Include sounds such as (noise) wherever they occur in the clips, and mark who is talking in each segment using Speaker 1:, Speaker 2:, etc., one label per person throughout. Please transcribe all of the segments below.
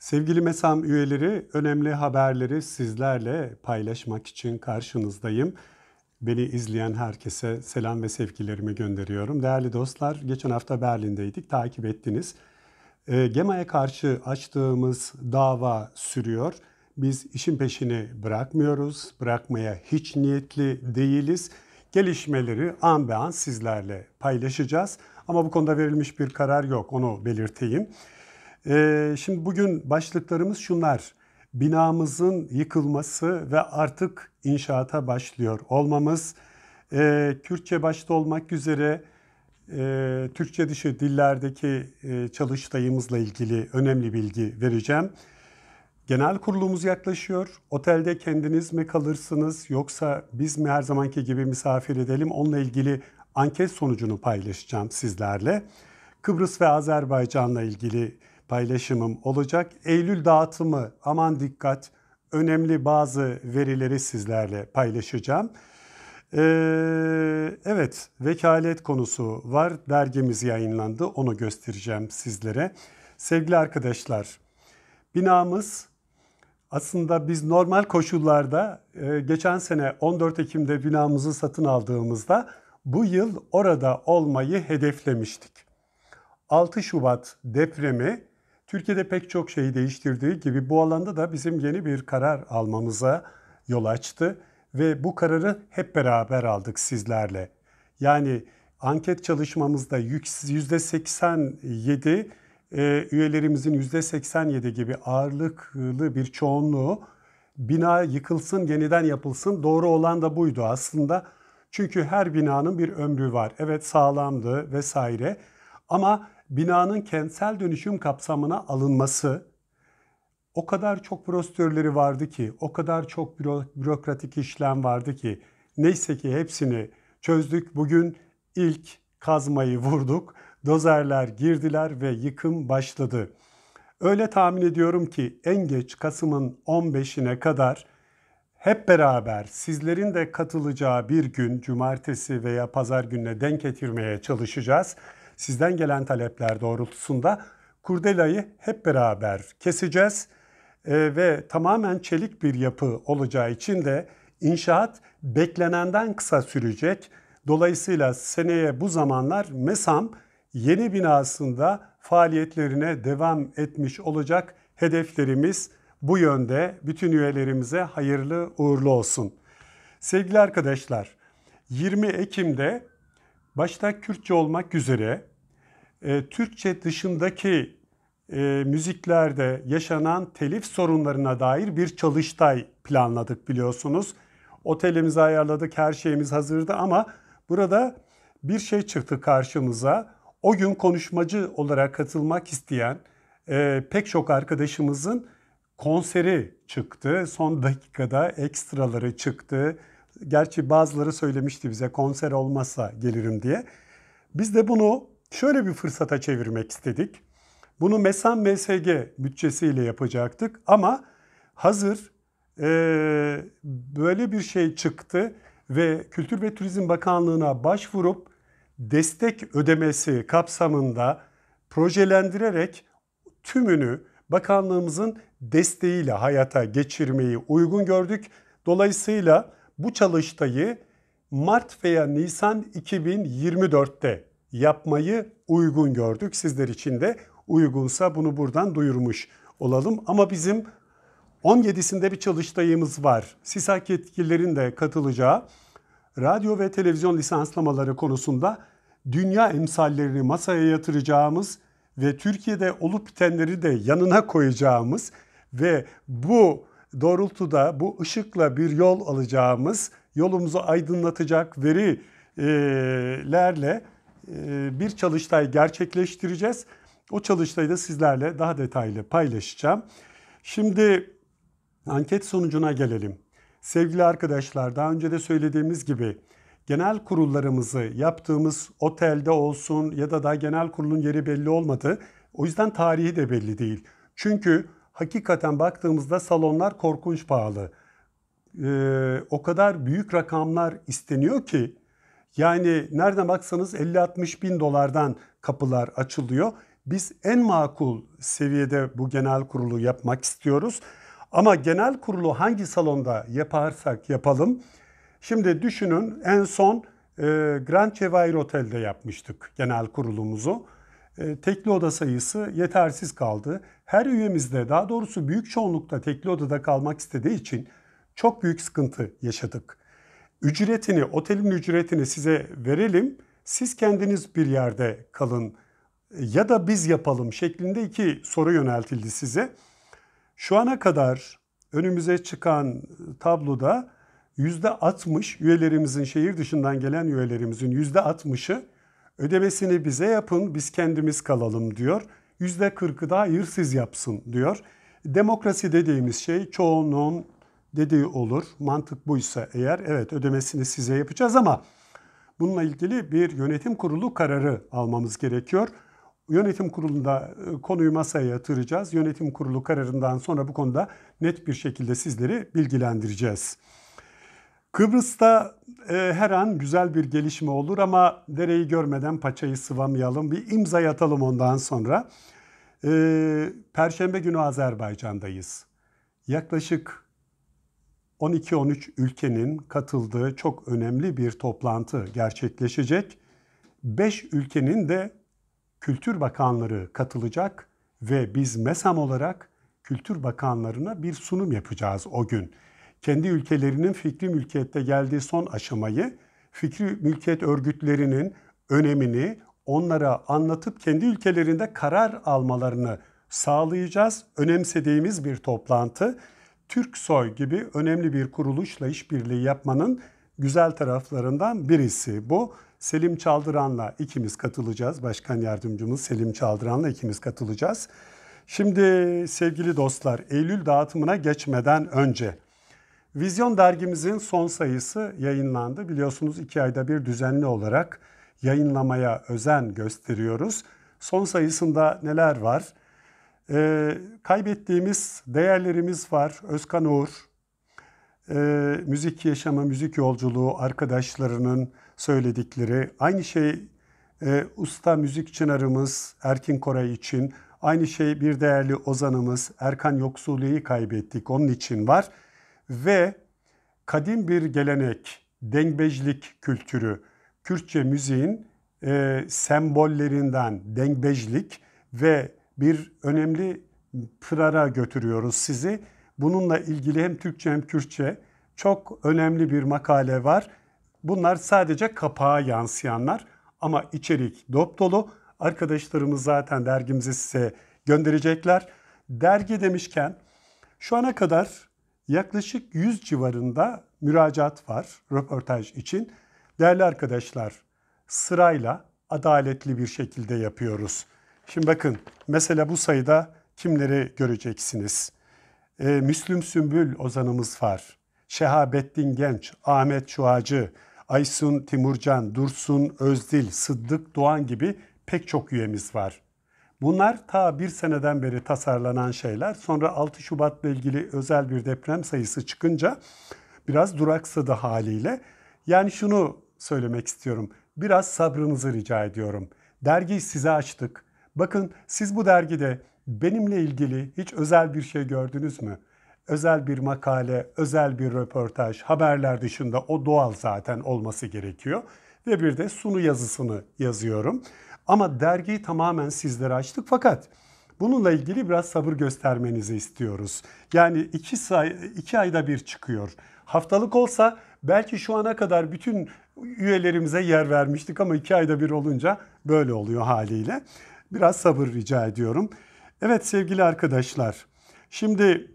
Speaker 1: Sevgili Mesam üyeleri, önemli haberleri sizlerle paylaşmak için karşınızdayım. Beni izleyen herkese selam ve sevgilerimi gönderiyorum. Değerli dostlar, geçen hafta Berlin'deydik, takip ettiniz. Ee, GEMA'ya karşı açtığımız dava sürüyor. Biz işin peşini bırakmıyoruz, bırakmaya hiç niyetli değiliz. Gelişmeleri an be an sizlerle paylaşacağız. Ama bu konuda verilmiş bir karar yok, onu belirteyim. Ee, şimdi bugün başlıklarımız şunlar. Binamızın yıkılması ve artık inşaata başlıyor olmamız. Ee, Kürtçe başta olmak üzere e, Türkçe dışı dillerdeki e, çalıştayımızla ilgili önemli bilgi vereceğim. Genel kurulumuz yaklaşıyor. Otelde kendiniz mi kalırsınız yoksa biz mi her zamanki gibi misafir edelim? Onunla ilgili anket sonucunu paylaşacağım sizlerle. Kıbrıs ve Azerbaycan'la ilgili paylaşımım olacak. Eylül dağıtımı aman dikkat önemli bazı verileri sizlerle paylaşacağım. Ee, evet vekalet konusu var. Dergimiz yayınlandı onu göstereceğim sizlere. Sevgili arkadaşlar binamız aslında biz normal koşullarda e, geçen sene 14 Ekim'de binamızı satın aldığımızda bu yıl orada olmayı hedeflemiştik. 6 Şubat depremi Türkiye'de pek çok şeyi değiştirdiği gibi bu alanda da bizim yeni bir karar almamıza yol açtı ve bu kararı hep beraber aldık sizlerle. Yani anket çalışmamızda %87 e, üyelerimizin %87 gibi ağırlıklı bir çoğunluğu bina yıkılsın yeniden yapılsın doğru olan da buydu aslında. Çünkü her binanın bir ömrü var. Evet sağlamdı vesaire ama binanın kentsel dönüşüm kapsamına alınması o kadar çok prosedürleri vardı ki, o kadar çok bürokratik işlem vardı ki neyse ki hepsini çözdük. Bugün ilk kazmayı vurduk. Dozerler girdiler ve yıkım başladı. Öyle tahmin ediyorum ki en geç Kasım'ın 15'ine kadar hep beraber sizlerin de katılacağı bir gün cumartesi veya pazar gününe denk getirmeye çalışacağız sizden gelen talepler doğrultusunda kurdelayı hep beraber keseceğiz e, ve tamamen çelik bir yapı olacağı için de inşaat beklenenden kısa sürecek. Dolayısıyla seneye bu zamanlar MESAM yeni binasında faaliyetlerine devam etmiş olacak. Hedeflerimiz bu yönde bütün üyelerimize hayırlı uğurlu olsun. Sevgili arkadaşlar, 20 Ekim'de başta Kürtçe olmak üzere e, Türkçe dışındaki e, müziklerde yaşanan telif sorunlarına dair bir çalıştay planladık biliyorsunuz. Otelimizi ayarladık, her şeyimiz hazırdı ama burada bir şey çıktı karşımıza. O gün konuşmacı olarak katılmak isteyen e, pek çok arkadaşımızın konseri çıktı. Son dakikada ekstraları çıktı. Gerçi bazıları söylemişti bize konser olmazsa gelirim diye. Biz de bunu şöyle bir fırsata çevirmek istedik. Bunu MESAN MSG bütçesiyle yapacaktık ama hazır e, böyle bir şey çıktı ve Kültür ve Turizm Bakanlığı'na başvurup destek ödemesi kapsamında projelendirerek tümünü bakanlığımızın desteğiyle hayata geçirmeyi uygun gördük. Dolayısıyla bu çalıştayı Mart veya Nisan 2024'te yapmayı uygun gördük. Sizler için de uygunsa bunu buradan duyurmuş olalım. Ama bizim 17'sinde bir çalıştayımız var. SİSAK yetkililerin de katılacağı radyo ve televizyon lisanslamaları konusunda dünya emsallerini masaya yatıracağımız ve Türkiye'de olup bitenleri de yanına koyacağımız ve bu doğrultuda bu ışıkla bir yol alacağımız, yolumuzu aydınlatacak verilerle e, bir çalıştay gerçekleştireceğiz. O çalıştayı da sizlerle daha detaylı paylaşacağım. Şimdi anket sonucuna gelelim. Sevgili arkadaşlar daha önce de söylediğimiz gibi genel kurullarımızı yaptığımız otelde olsun ya da daha genel kurulun yeri belli olmadı. O yüzden tarihi de belli değil. Çünkü hakikaten baktığımızda salonlar korkunç pahalı. Ee, o kadar büyük rakamlar isteniyor ki yani nereden baksanız 50-60 bin dolardan kapılar açılıyor. Biz en makul seviyede bu genel kurulu yapmak istiyoruz. Ama genel kurulu hangi salonda yaparsak yapalım. Şimdi düşünün en son e, Grand Cevahir Otel'de yapmıştık genel kurulumuzu. E, tekli oda sayısı yetersiz kaldı. Her üyemizde daha doğrusu büyük çoğunlukta tekli odada kalmak istediği için çok büyük sıkıntı yaşadık ücretini, otelin ücretini size verelim, siz kendiniz bir yerde kalın ya da biz yapalım şeklinde iki soru yöneltildi size. Şu ana kadar önümüze çıkan tabloda %60 üyelerimizin şehir dışından gelen üyelerimizin %60'ı ödemesini bize yapın biz kendimiz kalalım diyor. %40'ı da hayır siz yapsın diyor. Demokrasi dediğimiz şey çoğunun dediği olur. Mantık buysa eğer evet ödemesini size yapacağız ama bununla ilgili bir yönetim kurulu kararı almamız gerekiyor. Yönetim kurulunda e, konuyu masaya yatıracağız. Yönetim kurulu kararından sonra bu konuda net bir şekilde sizleri bilgilendireceğiz. Kıbrıs'ta e, her an güzel bir gelişme olur ama dereyi görmeden paçayı sıvamayalım. Bir imza yatalım ondan sonra. E, Perşembe günü Azerbaycan'dayız. Yaklaşık 12-13 ülkenin katıldığı çok önemli bir toplantı gerçekleşecek. 5 ülkenin de Kültür Bakanları katılacak ve biz MESAM olarak Kültür Bakanlarına bir sunum yapacağız o gün. Kendi ülkelerinin fikri mülkiyette geldiği son aşamayı, fikri mülkiyet örgütlerinin önemini onlara anlatıp kendi ülkelerinde karar almalarını sağlayacağız. Önemsediğimiz bir toplantı. Türksoy gibi önemli bir kuruluşla işbirliği yapmanın güzel taraflarından birisi bu. Selim Çaldıran'la ikimiz katılacağız. Başkan yardımcımız Selim Çaldıran'la ikimiz katılacağız. Şimdi sevgili dostlar, Eylül dağıtımına geçmeden önce Vizyon dergimizin son sayısı yayınlandı. Biliyorsunuz iki ayda bir düzenli olarak yayınlamaya özen gösteriyoruz. Son sayısında neler var? E, kaybettiğimiz değerlerimiz var. Özkan Uğur, e, müzik yaşamı, müzik yolculuğu, arkadaşlarının söyledikleri. Aynı şey e, usta müzik çınarımız Erkin Koray için. Aynı şey bir değerli ozanımız Erkan Yoksuli'yi kaybettik. Onun için var. Ve kadim bir gelenek, dengbejlik kültürü, Kürtçe müziğin e, sembollerinden dengbejlik ve bir önemli kırara götürüyoruz sizi. Bununla ilgili hem Türkçe hem Kürtçe çok önemli bir makale var. Bunlar sadece kapağa yansıyanlar ama içerik dop dolu. Arkadaşlarımız zaten dergimizi size gönderecekler. Dergi demişken şu ana kadar yaklaşık 100 civarında müracaat var röportaj için. Değerli arkadaşlar sırayla adaletli bir şekilde yapıyoruz. Şimdi bakın mesela bu sayıda kimleri göreceksiniz? Ee, Müslüm Sümbül ozanımız var. Şehabettin Genç, Ahmet Çuacı, Aysun Timurcan, Dursun Özdil, Sıddık Doğan gibi pek çok üyemiz var. Bunlar ta bir seneden beri tasarlanan şeyler. Sonra 6 Şubat'la ilgili özel bir deprem sayısı çıkınca biraz duraksadı haliyle. Yani şunu söylemek istiyorum. Biraz sabrınızı rica ediyorum. Dergiyi size açtık. Bakın siz bu dergide benimle ilgili hiç özel bir şey gördünüz mü? Özel bir makale, özel bir röportaj, haberler dışında o doğal zaten olması gerekiyor. Ve bir de sunu yazısını yazıyorum. Ama dergiyi tamamen sizlere açtık fakat bununla ilgili biraz sabır göstermenizi istiyoruz. Yani iki, say iki ayda bir çıkıyor. Haftalık olsa belki şu ana kadar bütün üyelerimize yer vermiştik ama iki ayda bir olunca böyle oluyor haliyle biraz sabır rica ediyorum. Evet sevgili arkadaşlar, şimdi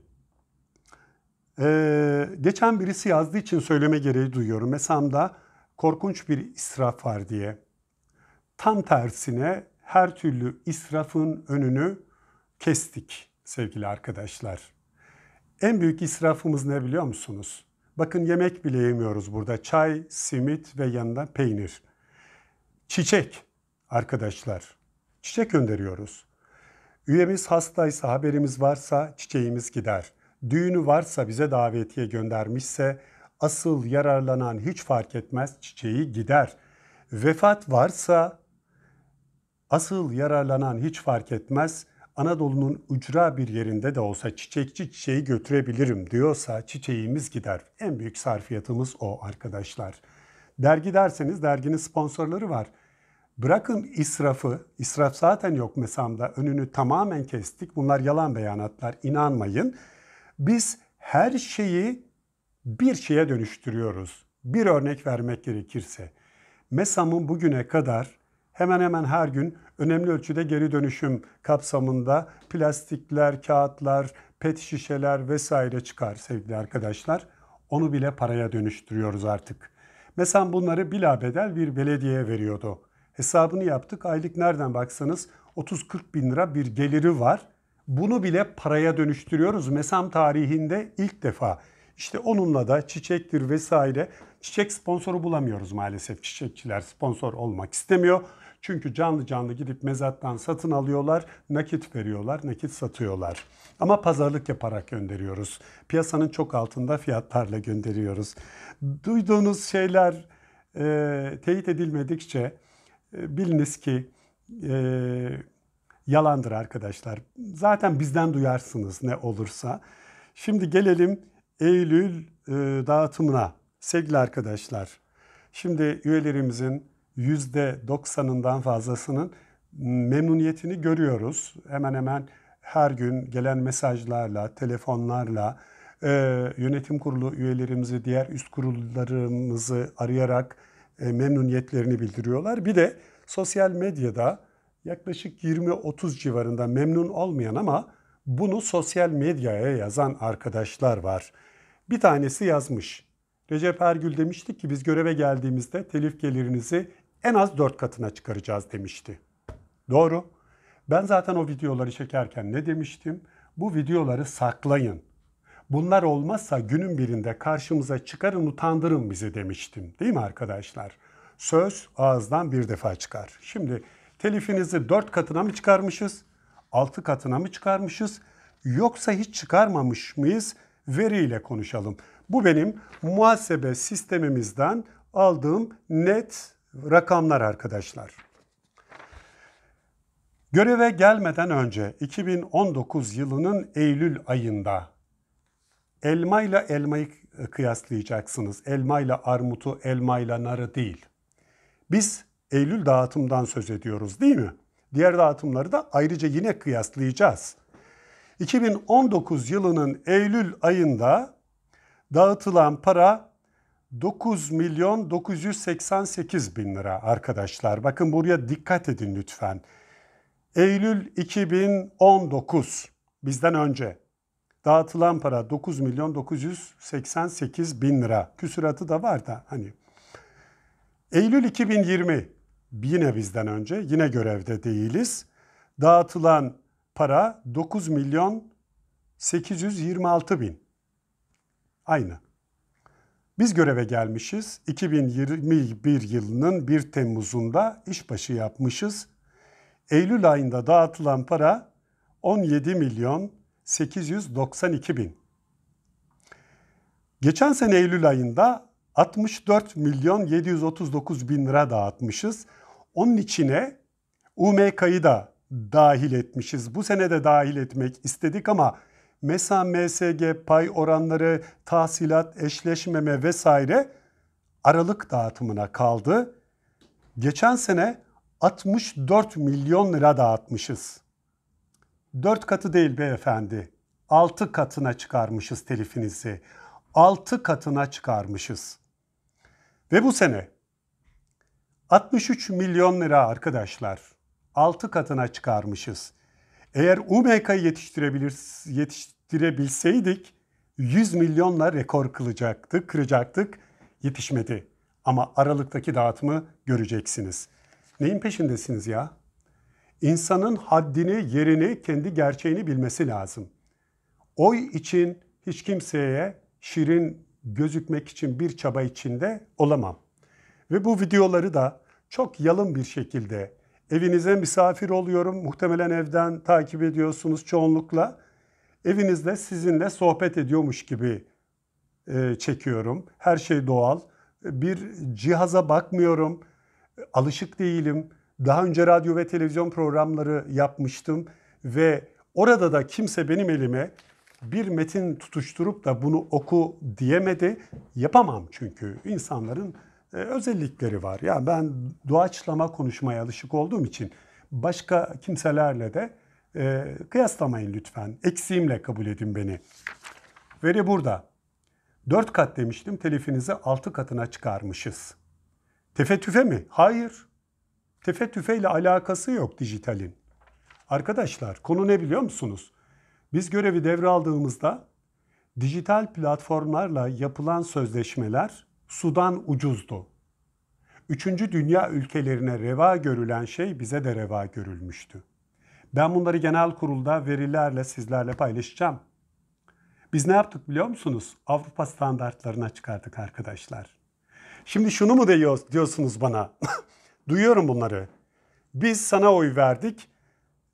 Speaker 1: e, geçen birisi yazdığı için söyleme gereği duyuyorum. Mesam'da korkunç bir israf var diye. Tam tersine her türlü israfın önünü kestik sevgili arkadaşlar. En büyük israfımız ne biliyor musunuz? Bakın yemek bile yemiyoruz burada. Çay, simit ve yanında peynir. Çiçek arkadaşlar çiçek gönderiyoruz. Üyemiz hastaysa, haberimiz varsa çiçeğimiz gider. Düğünü varsa bize davetiye göndermişse asıl yararlanan hiç fark etmez çiçeği gider. Vefat varsa asıl yararlanan hiç fark etmez Anadolu'nun ucra bir yerinde de olsa çiçekçi çiçeği götürebilirim diyorsa çiçeğimiz gider. En büyük sarfiyatımız o arkadaşlar. Dergi derseniz derginin sponsorları var. Bırakın israfı, israf zaten yok mesamda, önünü tamamen kestik. Bunlar yalan beyanatlar, inanmayın. Biz her şeyi bir şeye dönüştürüyoruz. Bir örnek vermek gerekirse. MESAM'ın bugüne kadar hemen hemen her gün önemli ölçüde geri dönüşüm kapsamında plastikler, kağıtlar, pet şişeler vesaire çıkar sevgili arkadaşlar. Onu bile paraya dönüştürüyoruz artık. MESAM bunları bilabedel bir belediyeye veriyordu. Hesabını yaptık. Aylık nereden baksanız 30-40 bin lira bir geliri var. Bunu bile paraya dönüştürüyoruz. Mesam tarihinde ilk defa. İşte onunla da çiçektir vesaire. Çiçek sponsoru bulamıyoruz maalesef. Çiçekçiler sponsor olmak istemiyor. Çünkü canlı canlı gidip mezattan satın alıyorlar, nakit veriyorlar, nakit satıyorlar. Ama pazarlık yaparak gönderiyoruz. Piyasanın çok altında fiyatlarla gönderiyoruz. Duyduğunuz şeyler e, teyit edilmedikçe e, biliniz ki e, yalandır arkadaşlar. Zaten bizden duyarsınız ne olursa. Şimdi gelelim Eylül e, dağıtımına. Sevgili arkadaşlar, şimdi üyelerimizin %90'ından fazlasının memnuniyetini görüyoruz. Hemen hemen her gün gelen mesajlarla, telefonlarla, e, yönetim kurulu üyelerimizi, diğer üst kurullarımızı arayarak e, memnuniyetlerini bildiriyorlar. Bir de sosyal medyada yaklaşık 20-30 civarında memnun olmayan ama bunu sosyal medyaya yazan arkadaşlar var. Bir tanesi yazmış. Recep Ergül demiştik ki biz göreve geldiğimizde telif gelirinizi en az 4 katına çıkaracağız demişti. Doğru. Ben zaten o videoları çekerken ne demiştim? Bu videoları saklayın. Bunlar olmazsa günün birinde karşımıza çıkarın utandırın bizi demiştim. Değil mi arkadaşlar? Söz ağızdan bir defa çıkar. Şimdi telifinizi dört katına mı çıkarmışız? Altı katına mı çıkarmışız? Yoksa hiç çıkarmamış mıyız? Veriyle konuşalım. Bu benim muhasebe sistemimizden aldığım net rakamlar arkadaşlar. Göreve gelmeden önce 2019 yılının Eylül ayında Elma ile elmayı kıyaslayacaksınız. Elma ile armutu, elma ile narı değil. Biz Eylül dağıtımdan söz ediyoruz değil mi? Diğer dağıtımları da ayrıca yine kıyaslayacağız. 2019 yılının Eylül ayında dağıtılan para 9 milyon 988 bin lira arkadaşlar. Bakın buraya dikkat edin lütfen. Eylül 2019 bizden önce Dağıtılan para 9 milyon 988 bin lira. Küsuratı da var da hani. Eylül 2020 yine bizden önce yine görevde değiliz. Dağıtılan para 9 milyon 826 bin. Aynı. Biz göreve gelmişiz. 2021 yılının 1 Temmuz'unda işbaşı yapmışız. Eylül ayında dağıtılan para 17 milyon 892 bin. Geçen sene Eylül ayında 64 milyon 739 bin lira dağıtmışız. Onun içine UMK'yı da dahil etmişiz. Bu sene de dahil etmek istedik ama MESA, MSG, pay oranları, tahsilat, eşleşmeme vesaire aralık dağıtımına kaldı. Geçen sene 64 milyon lira dağıtmışız. Dört katı değil beyefendi. Altı katına çıkarmışız telifinizi. Altı katına çıkarmışız. Ve bu sene 63 milyon lira arkadaşlar. Altı katına çıkarmışız. Eğer UMK yetiştirebilir, yetiştirebilseydik 100 milyonla rekor kılacaktık, kıracaktık. Yetişmedi. Ama aralıktaki dağıtımı göreceksiniz. Neyin peşindesiniz ya? insanın haddini, yerini, kendi gerçeğini bilmesi lazım. Oy için hiç kimseye şirin gözükmek için bir çaba içinde olamam. Ve bu videoları da çok yalın bir şekilde evinize misafir oluyorum. Muhtemelen evden takip ediyorsunuz çoğunlukla. Evinizde sizinle sohbet ediyormuş gibi e, çekiyorum. Her şey doğal. Bir cihaza bakmıyorum. Alışık değilim daha önce radyo ve televizyon programları yapmıştım ve orada da kimse benim elime bir metin tutuşturup da bunu oku diyemedi. Yapamam çünkü insanların e, özellikleri var. Ya yani ben doğaçlama konuşmaya alışık olduğum için başka kimselerle de e, kıyaslamayın lütfen. Eksiğimle kabul edin beni. Veri burada. Dört kat demiştim telifinizi altı katına çıkarmışız. Tefe tüfe mi? Hayır tefe tüfeyle alakası yok dijitalin. Arkadaşlar konu ne biliyor musunuz? Biz görevi devraldığımızda dijital platformlarla yapılan sözleşmeler sudan ucuzdu. Üçüncü dünya ülkelerine reva görülen şey bize de reva görülmüştü. Ben bunları genel kurulda verilerle sizlerle paylaşacağım. Biz ne yaptık biliyor musunuz? Avrupa standartlarına çıkardık arkadaşlar. Şimdi şunu mu diyorsunuz bana? (laughs) Duyuyorum bunları. Biz sana oy verdik.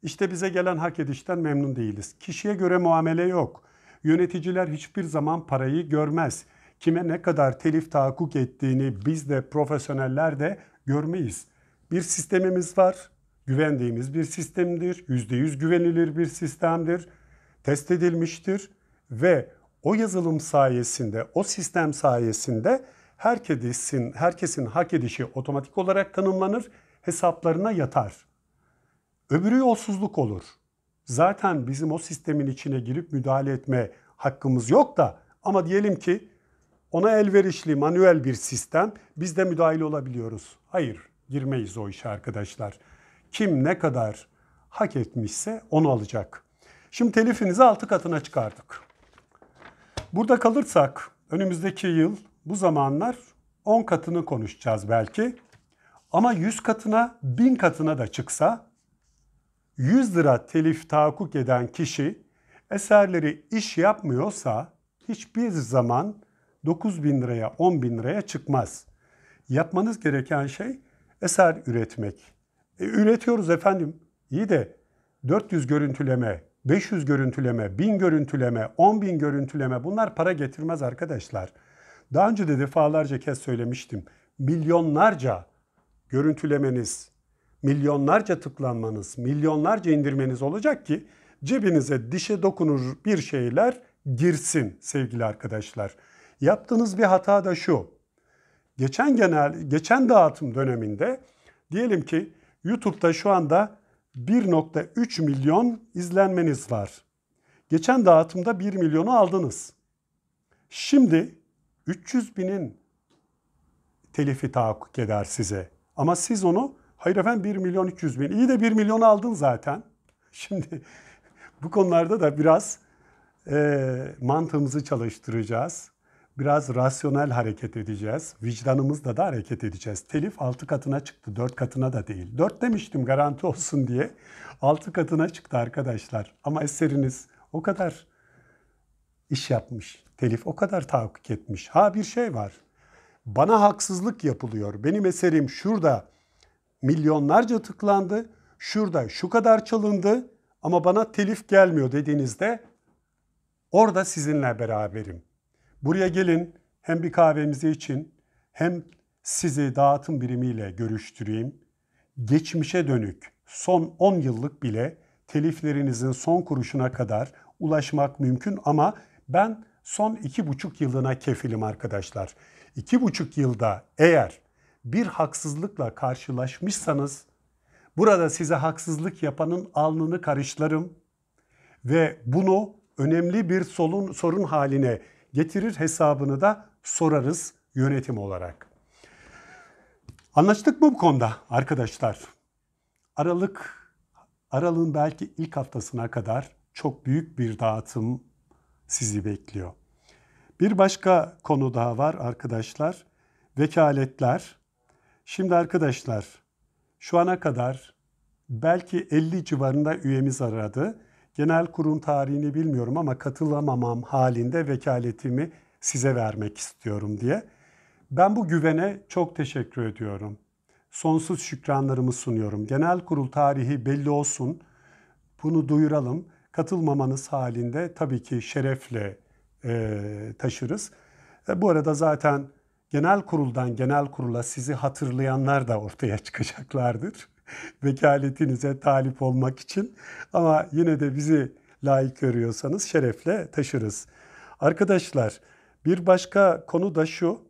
Speaker 1: İşte bize gelen hak edişten memnun değiliz. Kişiye göre muamele yok. Yöneticiler hiçbir zaman parayı görmez. Kime ne kadar telif tahakkuk ettiğini biz de profesyoneller de görmeyiz. Bir sistemimiz var. Güvendiğimiz bir sistemdir. %100 güvenilir bir sistemdir. Test edilmiştir ve o yazılım sayesinde, o sistem sayesinde herkesin, herkesin hak edişi otomatik olarak tanımlanır, hesaplarına yatar. Öbürü yolsuzluk olur. Zaten bizim o sistemin içine girip müdahale etme hakkımız yok da ama diyelim ki ona elverişli manuel bir sistem biz de müdahil olabiliyoruz. Hayır girmeyiz o işe arkadaşlar. Kim ne kadar hak etmişse onu alacak. Şimdi telifinizi altı katına çıkardık. Burada kalırsak önümüzdeki yıl bu zamanlar 10 katını konuşacağız belki. Ama 100 katına, 1000 katına da çıksa 100 lira telif tahakkuk eden kişi eserleri iş yapmıyorsa hiçbir zaman 9 bin liraya, 10 bin liraya çıkmaz. Yapmanız gereken şey eser üretmek. E, üretiyoruz efendim. İyi de 400 görüntüleme, 500 görüntüleme, 1000 görüntüleme, 10 bin görüntüleme bunlar para getirmez arkadaşlar. Daha önce de defalarca kez söylemiştim. Milyonlarca görüntülemeniz, milyonlarca tıklanmanız, milyonlarca indirmeniz olacak ki cebinize dişe dokunur bir şeyler girsin sevgili arkadaşlar. Yaptığınız bir hata da şu. Geçen genel geçen dağıtım döneminde diyelim ki YouTube'da şu anda 1.3 milyon izlenmeniz var. Geçen dağıtımda 1 milyonu aldınız. Şimdi 300 binin telifi tahakkuk eder size. Ama siz onu hayır efendim 1 milyon 300 bin. İyi de 1 milyon aldın zaten. (laughs) Şimdi bu konularda da biraz e, mantığımızı çalıştıracağız. Biraz rasyonel hareket edeceğiz. Vicdanımızla da hareket edeceğiz. Telif 6 katına çıktı. 4 katına da değil. 4 demiştim garanti olsun diye. 6 katına çıktı arkadaşlar. Ama eseriniz o kadar iş yapmış. Telif o kadar tahakkuk etmiş. Ha bir şey var. Bana haksızlık yapılıyor. Benim eserim şurada milyonlarca tıklandı. Şurada şu kadar çalındı ama bana telif gelmiyor dediğinizde orada sizinle beraberim. Buraya gelin hem bir kahvemizi için hem sizi dağıtım birimiyle görüştüreyim. Geçmişe dönük son 10 yıllık bile teliflerinizin son kuruşuna kadar ulaşmak mümkün ama ben son iki buçuk yılına kefilim arkadaşlar. İki buçuk yılda eğer bir haksızlıkla karşılaşmışsanız burada size haksızlık yapanın alnını karışlarım ve bunu önemli bir solun, sorun haline getirir hesabını da sorarız yönetim olarak. Anlaştık mı bu konuda arkadaşlar? Aralık, Aralık'ın belki ilk haftasına kadar çok büyük bir dağıtım sizi bekliyor. Bir başka konu daha var arkadaşlar. Vekaletler. Şimdi arkadaşlar şu ana kadar belki 50 civarında üyemiz aradı. Genel kurum tarihini bilmiyorum ama katılamamam halinde vekaletimi size vermek istiyorum diye. Ben bu güvene çok teşekkür ediyorum. Sonsuz şükranlarımı sunuyorum. Genel kurul tarihi belli olsun. Bunu duyuralım. Katılmamanız halinde tabii ki şerefle e, taşırız. E, bu arada zaten genel kuruldan genel kurula sizi hatırlayanlar da ortaya (laughs) çıkacaklardır. Vekaletinize talip olmak için ama yine de bizi layık görüyorsanız şerefle taşırız. Arkadaşlar bir başka konu da şu.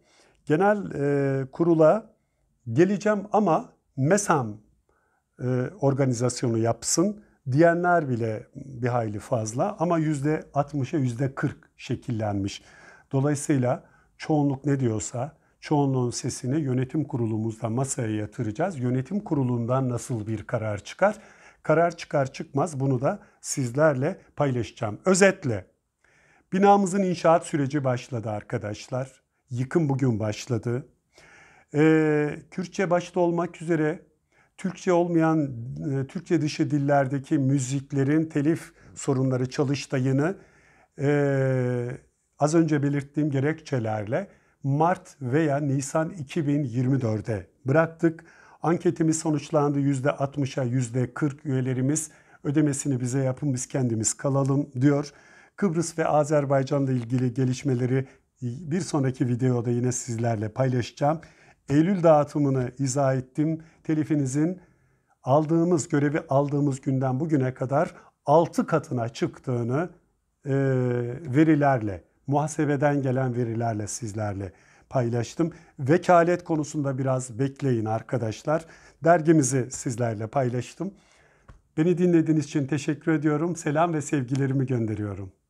Speaker 1: Genel e, kurula geleceğim ama MESAM e, organizasyonu yapsın diyenler bile bir hayli fazla ama yüzde %60'a %40 şekillenmiş. Dolayısıyla çoğunluk ne diyorsa çoğunluğun sesini yönetim kurulumuzda masaya yatıracağız. Yönetim kurulundan nasıl bir karar çıkar? Karar çıkar çıkmaz bunu da sizlerle paylaşacağım. Özetle binamızın inşaat süreci başladı arkadaşlar. Yıkım bugün başladı. Ee, Kürtçe başta olmak üzere Türkçe olmayan, e, Türkçe dışı dillerdeki müziklerin telif sorunları çalıştayını e, az önce belirttiğim gerekçelerle Mart veya Nisan 2024'e bıraktık. Anketimiz sonuçlandı. %60'a %40 üyelerimiz ödemesini bize yapın biz kendimiz kalalım diyor. Kıbrıs ve Azerbaycan'la ilgili gelişmeleri bir sonraki videoda yine sizlerle paylaşacağım. Eylül dağıtımını izah ettim. Telifinizin aldığımız görevi aldığımız günden bugüne kadar 6 katına çıktığını e, verilerle, muhasebeden gelen verilerle sizlerle paylaştım. Vekalet konusunda biraz bekleyin arkadaşlar. Dergimizi sizlerle paylaştım. Beni dinlediğiniz için teşekkür ediyorum. Selam ve sevgilerimi gönderiyorum.